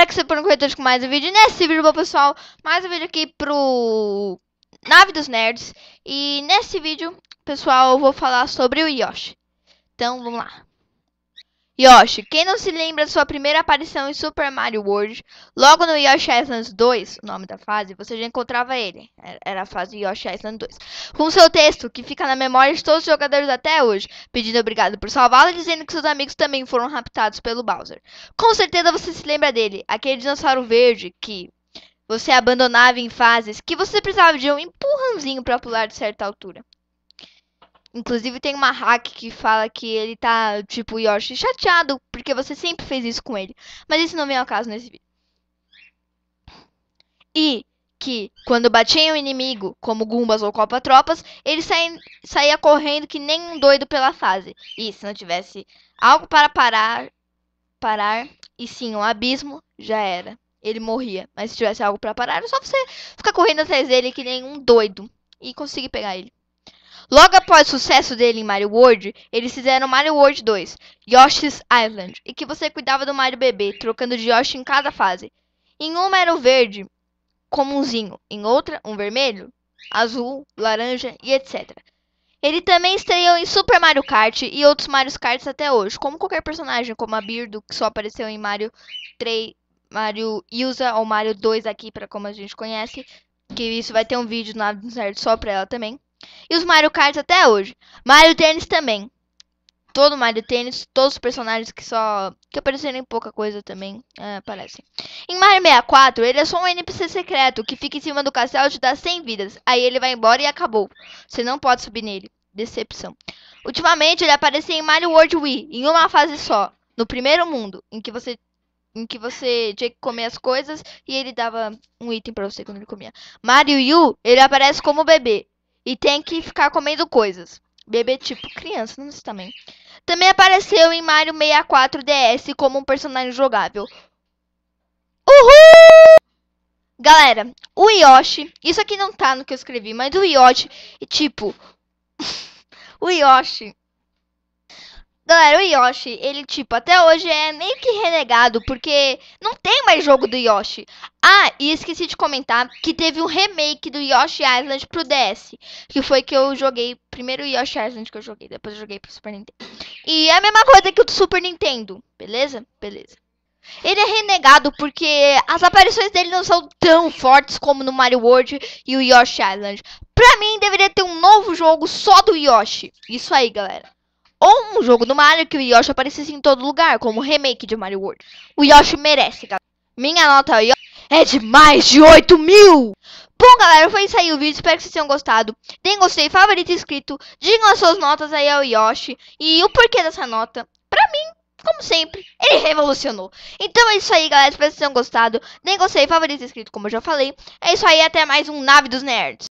galera que se perguntou com mais um vídeo nesse vídeo, bom pessoal, mais um vídeo aqui pro Nave dos Nerds. E nesse vídeo, pessoal, eu vou falar sobre o Yoshi. Então, vamos lá. Yoshi, quem não se lembra de sua primeira aparição em Super Mario World, logo no Yoshi Island 2, o nome da fase, você já encontrava ele. Era a fase Yoshi Island 2. Com seu texto, que fica na memória de todos os jogadores até hoje, pedindo obrigado por salvá-lo e dizendo que seus amigos também foram raptados pelo Bowser. Com certeza você se lembra dele, aquele dinossauro verde que você abandonava em fases que você precisava de um empurrãozinho para pular de certa altura. Inclusive tem uma hack que fala que ele tá, tipo, Yoshi chateado porque você sempre fez isso com ele. Mas isso não vem ao caso nesse vídeo. E que quando batiam o inimigo, como Gumbas ou Copa Tropas, ele saia, saía correndo que nem um doido pela fase. E se não tivesse algo para parar, parar e sim um abismo, já era. Ele morria. Mas se tivesse algo para parar, era só você ficar correndo atrás dele que nem um doido e conseguir pegar ele. Logo após o sucesso dele em Mario World, eles fizeram Mario World 2, Yoshi's Island, e que você cuidava do Mario bebê, trocando de Yoshi em cada fase. Em uma era o verde comunzinho, em outra um vermelho, azul, laranja e etc. Ele também estreou em Super Mario Kart e outros Mario Karts até hoje, como qualquer personagem, como a Birdo, que só apareceu em Mario 3, Mario Yusa ou Mario 2 aqui, para como a gente conhece, que isso vai ter um vídeo na certo só para ela também. E os Mario Kart até hoje. Mario Tênis também. Todo Mario Tênis, todos os personagens que só. que apareceram em pouca coisa também é, aparecem. Em Mario 64, ele é só um NPC secreto que fica em cima do castelo e te dá 100 vidas. Aí ele vai embora e acabou. Você não pode subir nele. Decepção. Ultimamente ele apareceu em Mario World Wii, em uma fase só. No primeiro mundo, em que você em que você tinha que comer as coisas e ele dava um item para você quando ele comia. Mario Yu, ele aparece como bebê. E tem que ficar comendo coisas. Bebê tipo criança, não sei também. Também apareceu em Mario 64 DS como um personagem jogável. Uhul! Galera, o Yoshi, isso aqui não tá no que eu escrevi, mas o Yoshi, tipo, o Yoshi Galera, o Yoshi, ele, tipo, até hoje é meio que renegado, porque não tem mais jogo do Yoshi. Ah, e esqueci de comentar que teve um remake do Yoshi Island pro DS, que foi que eu joguei, primeiro Yoshi Island que eu joguei, depois eu joguei pro Super Nintendo. E é a mesma coisa que o do Super Nintendo, beleza? Beleza. Ele é renegado porque as aparições dele não são tão fortes como no Mario World e o Yoshi Island. Pra mim, deveria ter um novo jogo só do Yoshi. Isso aí, galera. Ou um jogo do Mario que o Yoshi aparecesse em todo lugar, como o remake de Mario World. O Yoshi merece, galera. Minha nota é de mais de 8 mil! Bom, galera, foi isso aí o vídeo. Espero que vocês tenham gostado. Deem gostei, favorito inscrito. Digam as suas notas aí ao Yoshi. E o porquê dessa nota. Pra mim, como sempre, ele revolucionou. Então é isso aí, galera. Espero que vocês tenham gostado. Deem gostei, favorito inscrito, como eu já falei. É isso aí, até mais um Nave dos Nerds.